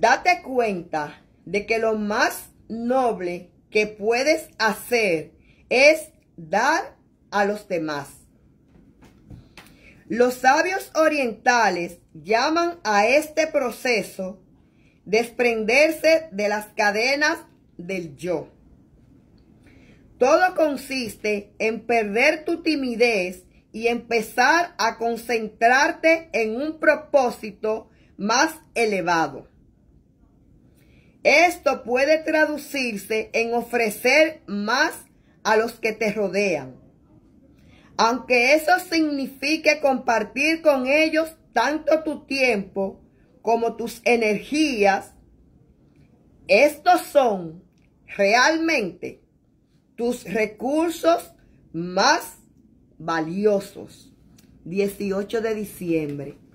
date cuenta de que lo más noble que puedes hacer es dar a los demás. Los sabios orientales llaman a este proceso desprenderse de las cadenas del yo. Todo consiste en perder tu timidez y empezar a concentrarte en un propósito más elevado. Esto puede traducirse en ofrecer más a los que te rodean. Aunque eso signifique compartir con ellos tanto tu tiempo como tus energías, estos son realmente tus recursos más valiosos. 18 de diciembre.